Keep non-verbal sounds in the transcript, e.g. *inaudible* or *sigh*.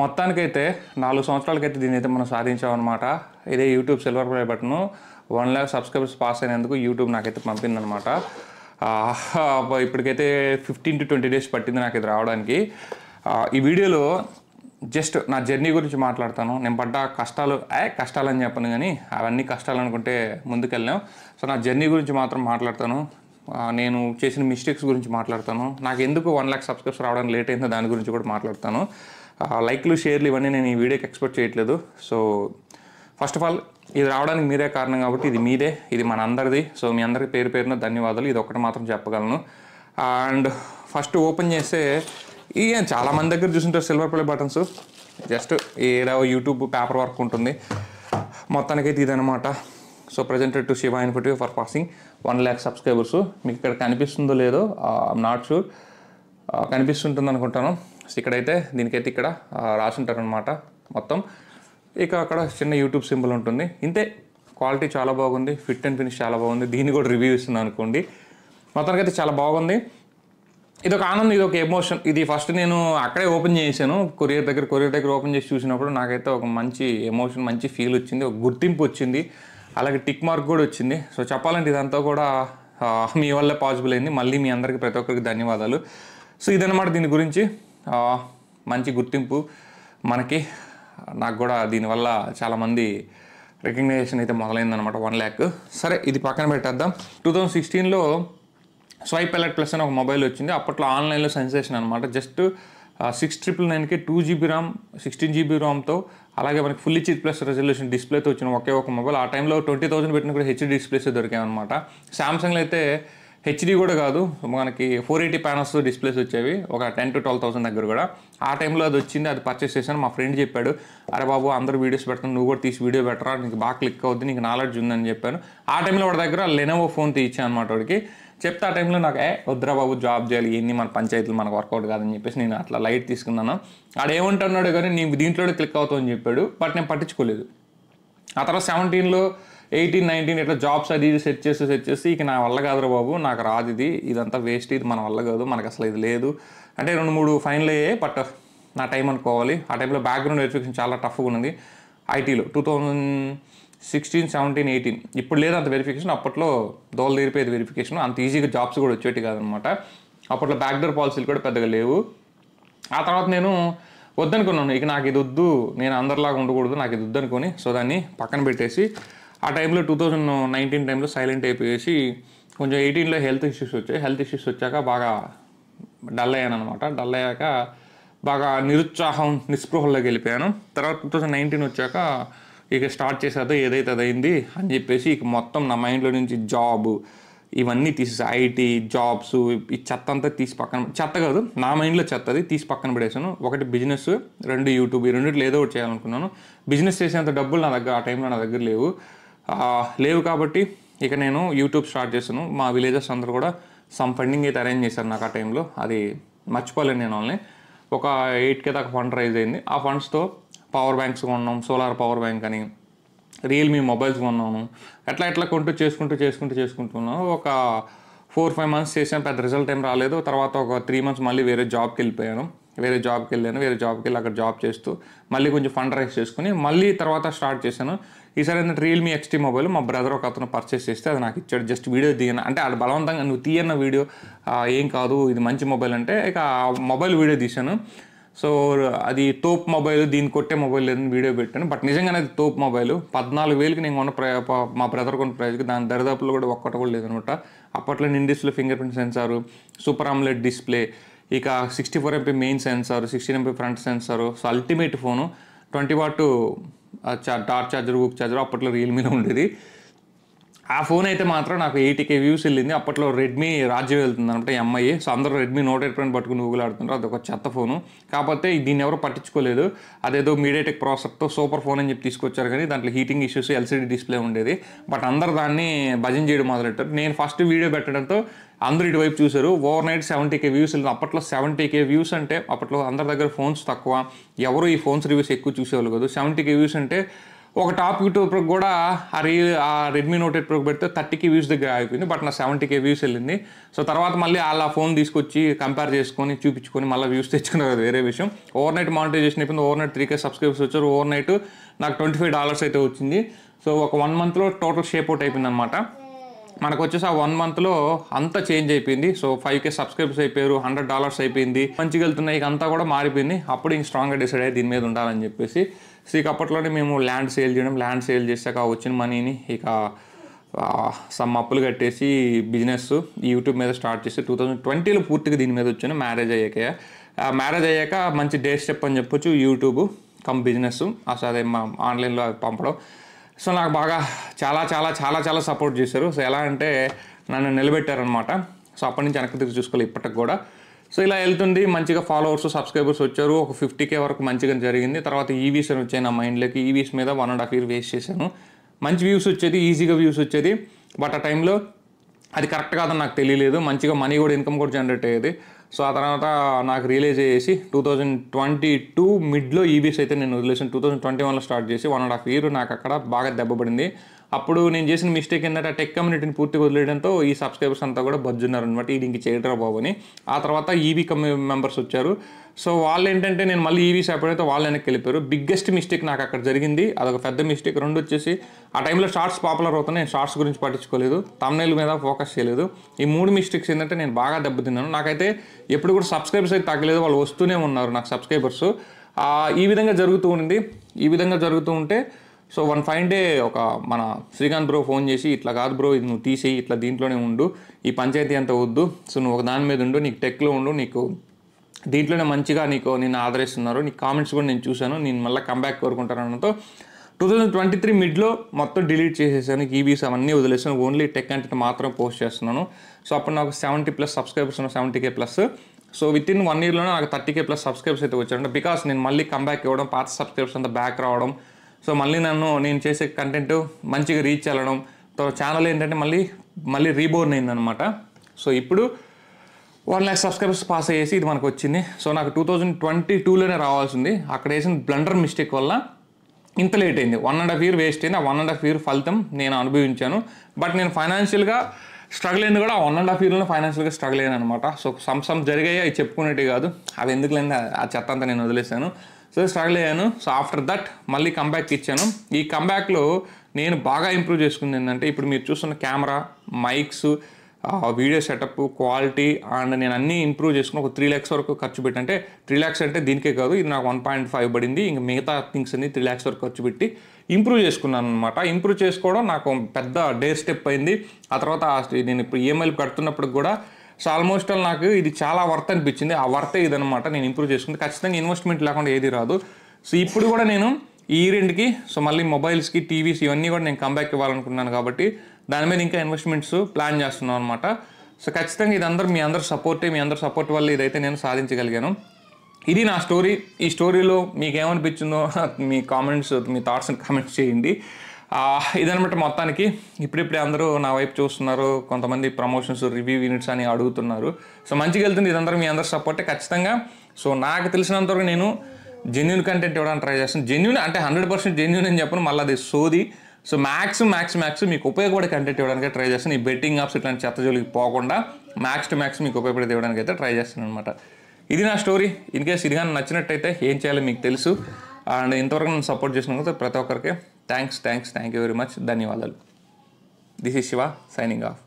మొత్తానికైతే నాలుగు సంవత్సరాలకైతే దీని అయితే మనం సాధించామన్నమాట ఇదే YouTube silver play button one lakh subscribers pass అయినందుకు యూట్యూబ్ నాకైతే పంపిందనమాట ఇప్పటికైతే ఫిఫ్టీన్ టు ట్వంటీ డేస్ పట్టింది నాకు ఇది రావడానికి ఈ వీడియోలో జస్ట్ నా జర్నీ గురించి మాట్లాడతాను నేను పడ్డ కష్టాలు ఏ కష్టాలు అని చెప్పను కానీ అవన్నీ కష్టాలు అనుకుంటే ముందుకెళ్ళాం సో నా జర్నీ గురించి మాత్రం మాట్లాడతాను నేను చేసిన మిస్టేక్స్ గురించి మాట్లాడతాను నాకు ఎందుకు వన్ ల్యాక్ సబ్స్క్రైబ్స్ రావడం లేట్ అయిందో దాని గురించి కూడా మాట్లాడతాను లైక్లు షేర్లు ఇవన్నీ నేను ఈ వీడియోకి ఎక్స్పెక్ట్ చేయట్లేదు సో ఫస్ట్ ఆఫ్ ఆల్ ఇది రావడానికి మీరే కారణం కాబట్టి ఇది మీదే ఇది మన అందరిది సో మీ అందరి పేరు పేరున ధన్యవాదాలు ఇది ఒకటి మాత్రం చెప్పగలను అండ్ ఫస్ట్ ఓపెన్ చేస్తే ఈ చాలామంది దగ్గర చూసుంటారు సిల్వర్ ప్లే బటన్స్ జస్ట్ ఏదో యూట్యూబ్ పేపర్ వర్క్ ఉంటుంది మొత్తానికైతే ఇదనమాట so presented to Shiva for passing one lakh subscribers మీకు ఇక్కడ కనిపిస్తుందో లేదో ఐమ్ నాట్ షూర్ కనిపిస్తుంటుంది అనుకుంటాను ఇక్కడైతే దీనికైతే ఇక్కడ అనమాట మొత్తం ఇక అక్కడ చిన్న యూట్యూబ్ సింబల్ ఉంటుంది ఇంతే క్వాలిటీ చాలా బాగుంది ఫిట్ అండ్ ఫినిష్ చాలా బాగుంది దీన్ని కూడా రివ్యూ ఇస్తున్నాను అనుకోండి మొత్తానికైతే చాలా బాగుంది ఇది ఒక ఆనందం ఇది ఒక ఎమోషన్ ఇది ఫస్ట్ నేను అక్కడే ఓపెన్ చేశాను కొరియర్ దగ్గర కొరియర్ దగ్గర ఓపెన్ చేసి చూసినప్పుడు నాకైతే ఒక మంచి ఎమోషన్ మంచి ఫీల్ వచ్చింది ఒక గుర్తింపు వచ్చింది అలాగే టిక్ మార్క్ కూడా వచ్చింది సో చెప్పాలంటే ఇదంతా కూడా మీ వల్లే పాసిబుల్ అయింది మళ్ళీ మీ అందరికీ ప్రతి ఒక్కరికి ధన్యవాదాలు సో ఇదన్నమాట దీని గురించి మంచి గుర్తింపు మనకి నాకు కూడా దీనివల్ల చాలామంది రికగ్నైజేషన్ అయితే మొదలైందనమాట వన్ ల్యాక్ సరే ఇది పక్కన పెట్టేద్దాం టూ థౌజండ్ సిక్స్టీన్లో స్వైప్ ఎలర్ట్ ప్లస్ అని ఒక మొబైల్ వచ్చింది అప్పట్లో ఆన్లైన్లో సెన్సేషన్ అనమాట జస్ట్ సిక్స్ ట్రిపుల్ నైన్కి two GB RAM sixteen GB ర్యామ్తో అలాగే మనకి ఫుల్ ఇచ్చి ప్లస్ రెజల్యూషన్ డిస్ప్లేతో వచ్చిన ఒకే ఒక మొబైల్ ఆ టైంలో ట్వంటీ థౌసండ్ పెట్టిన కూడా హెచ్డి డిస్ప్లేస్ దొరికాయనమాట సామ్సంగ్లో అయితే హెచ్డి కూడా కాదు మనకి ఫోర్ ఎయిటీ ప్యానల్స్ డిస్ప్లేస్ వచ్చేవి ఒక టెన్ టు ట్వెల్వ్ థౌసండ్ దగ్గర కూడా ఆ టైంలో అది వచ్చింది అది పర్చేస్ చేశాను మా ఫ్రెండ్ చెప్పాడు అరే బాబు అందరూ వీడియోస్ పెడతాను నువ్వు కూడా తీసి వీడియో పెట్టరా నీకు బాగా క్లిక్ అవుద్ది నీకు నాలెడ్జ్ ఉందని చెప్పాను ఆ టైంలో వాడి దగ్గర లెనోవో ఫోన్ తీయించాను అనమాట వాడికి చెప్తే ఆ టైంలో నాకు ఏ వద్దరా బాబు జాబ్ చేయాలి ఎన్ని మన పంచాయతీలు మనకు వర్కౌట్ కాదని చెప్పేసి నేను అట్లా లైట్ తీసుకున్నాను ఏమంటున్నాడు కానీ నీకు దీంట్లో క్లిక్ అవుతావు అని చెప్పాడు బట్ నేను పట్టించుకోలేదు ఆ తర్వాత సెవెంటీన్లో ఎయిటీన్ నైన్టీన్ ఇట్లా జాబ్స్ అది ఇది సెట్ చేసి సెట్ చేసి ఇక నా వల్ల కాదురా బాబు నాకు రాదు ఇది ఇదంతా వేస్ట్ ఇది మన వల్ల కాదు మనకు అసలు ఇది లేదు అంటే రెండు మూడు ఫైనల్ అయ్యే బట్ నా టైం అనుకోవాలి ఆ టైంలో బ్యాక్గ్రౌండ్ వెరిఫికేషన్ చాలా టఫ్గా ఉన్నది ఐటీలో two thousand sixteen seventeen eighteen ఇప్పుడు లేదు అంత వెరిఫికేషన్ అప్పట్లో దోలు తీరిపోయేది వెరిఫికేషన్ అంత ఈజీగా జాబ్స్ కూడా వచ్చేటి కాదనమాట అప్పట్లో బ్యాక్డోర్ పాలసీలు కూడా పెద్దగా లేవు ఆ తర్వాత నేను వద్దనుకున్నాను ఇక నాకు ఇది వద్దు నేను అందరిలాగా ఉండకూడదు నాకు ఇది వద్దు సో దాన్ని పక్కన పెట్టేసి ఆ టైంలో టూ థౌజండ్ నైన్టీన్ టైంలో సైలెంట్ అయిపోయేసి కొంచెం ఎయిటీన్లో హెల్త్ ఇష్యూస్ వచ్చాయి హెల్త్ ఇష్యూస్ వచ్చాక బాగా డల్ అయ్యాను అనమాట డల్ అయ్యాక బాగా నిరుత్సాహం నిస్పృహల్లోకి వెళ్ళిపోయాను తర్వాత టూ థౌజండ్ నైన్టీన్ వచ్చాక ఇక స్టార్ట్ చేసేదో ఏదైతే అదైంది అని చెప్పేసి ఇక మొత్తం నా మైండ్లో నుంచి జాబ్ ఇవన్నీ తీసి ఐటీ జాబ్స్ ఈ చెత్త అంతా తీసి పక్కన చెత్త కాదు నా మైండ్లో చెత్త అది తీసి పక్కన పడేసాను ఒకటి బిజినెస్ రెండు యూట్యూబ్ ఈ రెండిట్లో ఏదో ఒకటి చేయాలనుకున్నాను బిజినెస్ చేసేంత డబ్బులు నా దగ్గర ఆ టైంలో నా దగ్గర లేవు లేవు కాబట్టి ఇక నేను యూట్యూబ్ స్టార్ట్ చేశాను మా విలేజెస్ అందరూ కూడా సమ్ ఫండింగ్ అయితే అరేంజ్ చేశారు నాకు ఆ టైంలో అది మర్చిపోలేను నేను వాళ్ళని ఒక ఎయిట్కే దాకా ఫండ్ రైజ్ అయింది ఆ ఫండ్స్తో పవర్ బ్యాంక్స్ కొన్నాం సోలార్ పవర్ బ్యాంక్ అని రియల్మీ మొబైల్స్ కొన్నాను ఎట్లా ఎట్లా కొంటూ చేసుకుంటూ చేసుకుంటూ చేసుకుంటున్నాను ఒక ఫోర్ ఫైవ్ మంత్స్ చేసాను పెద్ద రిజల్ట్ ఏం రాలేదు తర్వాత ఒక త్రీ మంత్స్ మళ్ళీ వేరే జాబ్కి వెళ్ళిపోయాను వేరే జాబ్కి వెళ్ళాను వేరే జాబ్కి వెళ్ళి అక్కడ జాబ్ చేస్తూ మళ్ళీ కొంచెం ఫండ్ రైస్ చేసుకుని మళ్ళీ తర్వాత స్టార్ట్ చేశాను ఈసారి ఏంటంటే రియల్మీ ఎక్స్టీ మొబైల్ మా బ్రదర్ ఒక అతను పర్చేస్ చేస్తే అది నాకు ఇచ్చాడు జస్ట్ వీడియో తీయను అంటే అది బలవంతంగా నువ్వు తీయన్న వీడియో ఏం కాదు ఇది మంచి మొబైల్ అంటే ఇక మొబైల్ వీడియో తీశాను సో అది తోప్ మొబైల్ దీన్ని కొట్టే మొబైల్ లేదని వీడియో పెట్టాను బట్ నిజంగానే అది తోప్ మొబైల్ పద్నాలుగు వేలకి నేను కొన్న ప్రై మా బ్రదర్ కొన్న ప్రైజ్కి దాని దరిదాపులో కూడా ఒక్కటి కూడా లేదనమాట అప్పట్లో నిండిస్లో fingerprint sensor super AMOLED display ఇక sixty four MP main sensor sixteen MP front sensor so ultimate phone twenty watt charger book charger అప్పట్లో రియల్మీలో ఉండేది ఆ ఫోన్ అయితే మాత్రం నాకు ఎయిటీకే వ్యూస్ వెళ్ళింది అప్పట్లో రెడ్మీ రాజ్యం వెళ్తుంది అనమాట ఎంఐ సో అందరూ రెడ్మీ నోట్ ఎయిట్ పైన పట్టుకుని ఊగులాడుతున్నారు అదొక చెత్త ఫోను కాకపోతే దీన్ని ఎవరు పట్టించుకోలేదు అదేదో మీడియాటెక్ ప్రాసెస్తో సూపర్ ఫోన్ అని చెప్పి తీసుకొచ్చారు కానీ దాంట్లో హీటింగ్ ఇష్యూస్ ఎల్సీడీ డిస్ప్లే ఉండేది బట్ అందరు దాన్ని భజన చేయడం మొదలెట్టారు నేను ఫస్ట్ వీడియో పెట్టడంతో అందరూ ఇటువైపు చూశారు ఓవర్ నైట్ సెవెంటీకే వ్యూస్ వెళ్ళింది అప్పట్లో సెవెంటీకే వ్యూస్ అంటే అప్పట్లో అందరి దగ్గర ఫోన్స్ తక్కువ ఎవరు ఈ ఫోన్స్ రివ్యూస్ ఎక్కువ చూసేవాళ్ళు సెవెంటీ సెవెంటీకే వ్యూస్ అంటే ఒక టాప్ యూట్యూబ్ ప్రో కూడా ఆ రీ ఆ రెడ్మీ నోట్ ఎయిట్ ప్రో పెడితే థర్టీకి వ్యూస్ దగ్గర అయిపోయింది బట్ నా కే వ్యూస్ వెళ్ళింది సో తర్వాత మళ్ళీ వాళ్ళ ఫోన్ తీసుకొచ్చి కంపేర్ చేసుకొని చూపించుకొని మళ్ళీ వ్యూస్ తెచ్చుకున్నారు వేరే విషయం ఓవర్ నైట్ మానిటైజేషన్ అయిపోయింది overnight three K subscribers వచ్చారు ఓవర్ నైట్ నాకు ట్వంటీ ఫైవ్ డాలర్స్ అయితే వచ్చింది సో ఒక వన్ మంత్లో టోటల్ షేప్ అవుట్ అయిపోయింది అనమాట మనకు వచ్చేసి ఆ వన్ మంత్లో అంతా చేంజ్ అయిపోయింది సో ఫైవ్ కే సబ్స్క్రైబ్స్ అయిపోయారు హండ్రెడ్ డాలర్స్ అయిపోయింది మంచిగా వెళ్తున్నాయి ఇక అంతా కూడా మారిపోయింది అప్పుడు ఇంక స్ట్రాంగ్గా డిసైడ్ అయ్యి దీని మీద ఉండాలని చెప్పేసి సో ఇక అప్పట్లోనే మేము ల్యాండ్ సేల్ చేయడం ల్యాండ్ సేల్ చేశాక వచ్చిన మనీని ఇక సమ్ అప్పులు కట్టేసి బిజినెస్ యూట్యూబ్ మీద స్టార్ట్ చేసి టూ థౌజండ్ ట్వంటీలో పూర్తిగా దీని మీద వచ్చాను మ్యారేజ్ అయ్యాక మ్యారేజ్ అయ్యాక మంచి డేస్ స్టెప్ అని చెప్పొచ్చు యూట్యూబ్ కమ్ బిజినెస్ అసలు అదే మా ఆన్లైన్లో పంపడం సో నాకు బాగా చాలా చాలా చాలా చాలా సపోర్ట్ చేశారు సో ఎలా అంటే నన్ను నిలబెట్టారనమాట సో అప్పటి నుంచి వెనక్కి తిరిగి చూసుకోవాలి ఇప్పటికి కూడా సో ఇలా వెళ్తుంది మంచిగా ఫాలోవర్స్ సబ్స్క్రైబర్స్ వచ్చారు ఒక ఫిఫ్టీ కే వరకు మంచిగా జరిగింది తర్వాత ఈవీస్ అని వచ్చాయి నా మైండ్లోకి ఈవీస్ మీద one and half year waste చేశాను మంచి వ్యూస్ వచ్చేది ఈజీగా వ్యూస్ వచ్చేది బట్ ఆ టైంలో అది కరెక్ట్ కాదని నాకు తెలియలేదు మంచిగా మనీ కూడా ఇన్కమ్ కూడా జనరేట్ అయ్యేది సో ఆ తర్వాత నాకు రియలైజ్ చేసి టూ థౌజండ్ ట్వంటీ టూ మిడ్లో ఈబీస్ e అయితే నేను వదిలేసాను టూ థౌజండ్ ట్వంటీ వన్లో స్టార్ట్ చేసి వన్ అండ్ హాఫ్ ఇయర్ నాకు అక్కడ బాగా దెబ్బపడింది అప్పుడు నేను చేసిన మిస్టేక్ ఏంటంటే టెక్ కమ్యూనిటీని పూర్తిగా వదిలేయడంతో ఈ సబ్స్క్రైబర్స్ అంతా కూడా బజ్జున్నారు అనమాట ఇది ఇంక చేయడరా బాబు అని ఆ తర్వాత ఈవీ కమ్యూ మెంబర్స్ వచ్చారు సో వాళ్ళు ఏంటంటే నేను మళ్ళీ ఈవీ e ఎప్పుడైతే వాళ్ళు వెనక్కి వెళ్ళిపోయారు బిగ్గెస్ట్ మిస్టేక్ నాకు అక్కడ జరిగింది అదొక పెద్ద మిస్టేక్ రెండు వచ్చేసి ఆ టైంలో షార్ట్స్ పాపులర్ అవుతాయి నేను షార్ట్స్ గురించి పట్టించుకోలేదు తమ్నైల్ మీద ఫోకస్ చేయలేదు ఈ మూడు మిస్టేక్స్ ఏంటంటే నేను బాగా దెబ్బతిన్నాను నాకైతే ఎప్పుడు కూడా సబ్స్క్రైబర్స్ అయితే తగ్గలేదు వాళ్ళు వస్తూనే ఉన్నారు నాకు సబ్స్క్రైబర్స్ ఈ విధంగా జరుగుతూ ఉంది ఈ విధంగా జరుగుతూ ఉంటే సో వన్ ఫైన్ డే ఒక మన శ్రీకాంత్ బ్రో ఫోన్ చేసి ఇట్లా కాదు బ్రో ఇది నువ్వు తీసేయి ఇట్లా దీంట్లోనే ఉండు ఈ పంచాయతీ అంతా వద్దు సో నువ్వు ఒక దాని మీద ఉండు నీకు టెక్లో ఉండు నీకు దీంట్లోనే మంచిగా నీకు నేను ఆదరిస్తున్నారు నీ కామెంట్స్ కూడా నేను చూశాను నేను మళ్ళీ కంబ్యాక్ కోరుకుంటాను అనడంతో టూ థౌజండ్ ట్వంటీ త్రీ మిడ్లో మొత్తం డిలీట్ చేసేసాను ఈవీస్ అవన్నీ వదిలేసాను ఓన్లీ టెక్ కంటెంట్ మాత్రం పోస్ట్ చేస్తున్నాను సో అప్పుడు నాకు సెవెంటీ ప్లస్ సబ్స్క్రైబర్స్ ఉన్న seventy K plus so within one ఇయర్లోనే నాకు థర్టీ కే ప్లస్ సబ్స్క్రైబర్స్ అయితే వచ్చారంటే బికాస్ నేను మళ్ళీ కంబ్యాక్ ఇవ్వడం పాత సబ్స్క్రైబర్స్ అంతా బ్యాక్ రావడం సో మళ్ళీ నన్ను నేను చేసే కంటెంట్ మంచిగా రీచ్ వెళ్ళడం ఛానల్ ఏంటంటే మళ్ళీ మళ్ళీ రీబోర్న్ అయిందనమాట సో ఇప్పుడు వన్ ల్యాక్ సబ్స్క్రైబర్స్ పాస్ అయ్యేసి ఇది మనకు వచ్చింది సో నాకు టూ థౌజండ్ ట్వంటీ టూలోనే రావాల్సింది అక్కడ వేసిన బ్లండర్ మిస్టేక్ వల్ల ఇంత లేట్ అయింది one and half year waste అయింది ఆ వన్ అండ్ హాఫ్ ఇయర్ ఫలితం నేను అనుభవించాను బట్ నేను ఫైనాన్షియల్గా స్ట్రగుల్ అయింది కూడా వన్ అండ్ హాఫ్ ఇయర్లో ఫైనాన్షియల్గా స్ట్రగుల్ అయ్యాను అనమాట సో సమ్ సమ్ జరిగాయి అవి చెప్పుకునేవి కాదు అవి ఎందుకు లేని ఆ చెత్త అంతా నేను వదిలేశాను సో స్ట్రగుల్ అయ్యాను సో ఆఫ్టర్ దట్ మళ్ళీ కంబ్యాక్ ఇచ్చాను ఈ కంబ్యాక్లో నేను బాగా ఇంప్రూవ్ చేసుకుంది ఏంటంటే ఇప్పుడు మీరు చూస్తున్న camera mics video setup quality and నేను అన్నీ ఇంప్రూవ్ చేసుకుని ఒక త్రీ ల్యాక్స్ వరకు ఖర్చు పెట్టి అంటే త్రీ ల్యాక్స్ అంటే దీనికే కాదు ఇది నాకు వన్ పాయింట్ ఫైవ్ పడింది ఇంకా మిగతా థింగ్స్ అన్ని త్రీ ల్యాక్స్ వరకు ఖర్చు పెట్టి ఇంప్రూవ్ చేసుకున్నాను అనమాట ఇంప్రూవ్ చేసుకోవడం నాకు పెద్ద డే స్టెప్ అయింది ఆ తర్వాత నేను ఇప్పుడు ఈఎంఐలు e కడుతున్నప్పుడు కూడా సో ఆల్మోస్ట్ ఆల్ నాకు ఇది చాలా వర్త్ అనిపించింది ఆ వర్తే ఇదనమాట నేను ఇంప్రూవ్ చేసుకుంది ఖచ్చితంగా ఇన్వెస్ట్మెంట్ లేకుండా ఏది రాదు సో ఇప్పుడు కూడా నేను ఈ రెండుకి సో మళ్ళీ మొబైల్స్కి టీవీస్ ఇవన్నీ కూడా నేను కంబ్యాక్ ఇవ్వాలనుకున్నాను కాబట్టి దాని మీద ఇంకా ఇన్వెస్ట్మెంట్స్ ప్లాన్ చేస్తున్నాం అనమాట సో ఖచ్చితంగా ఇదందరూ మీ అందరు సపోర్టే మీ అందరు సపోర్ట్ వల్ల ఇదైతే నేను సాధించగలిగాను ఇది నా స్టోరీ ఈ స్టోరీలో మీకు ఏమనిపించిందో *laughs* మీ కామెంట్స్ మీ థాట్స్ కామెంట్స్ చేయండి ఇదనమాట మొత్తానికి ఇప్పుడిప్పుడే అందరూ నా వైపు చూస్తున్నారు కొంతమంది ప్రమోషన్స్ రివ్యూ యూనిట్స్ అని అడుగుతున్నారు సో మంచిగా వెళ్తుంది ఇదంతా మీ అందరు సపోర్టే ఖచ్చితంగా సో నాకు తెలిసినంతవరకు నేను జెన్యున్ కంటెంట్ ఇవ్వడానికి ట్రై చేస్తాను జెన్యున్ అంటే హండ్రెడ్ పర్సెంట్ జెన్యున్ అని చెప్పను మళ్ళీ అది సోది సో మ్యాక్స్ మ్యాక్స్ మ్యాక్స్ మీకు ఉపయోగపడే కంటెంట్ ఇవ్వడానికి ట్రై చేస్తాను ఈ బెట్టింగ్ ఆప్స్ ఇట్లాంటి చెత్త జోలికి పోకుండా మ్యాక్స్ టు మ్యాక్స్ మీకు ఉపయోగపడేది ఇవ్వడానికి అయితే ట్రై చేస్తాను అనమాట ఇది నా స్టోరీ ఇన్ కేస్ ఇది కానీ నచ్చినట్టయితే ఏం చేయాలో మీకు తెలుసు అండ్ ఇంతవరకు నన్ను సపోర్ట్ చేసిన ప్రతి ఒక్కరికి thanks thanks thank you very much ధన్యవాదాలు this is Shiva signing of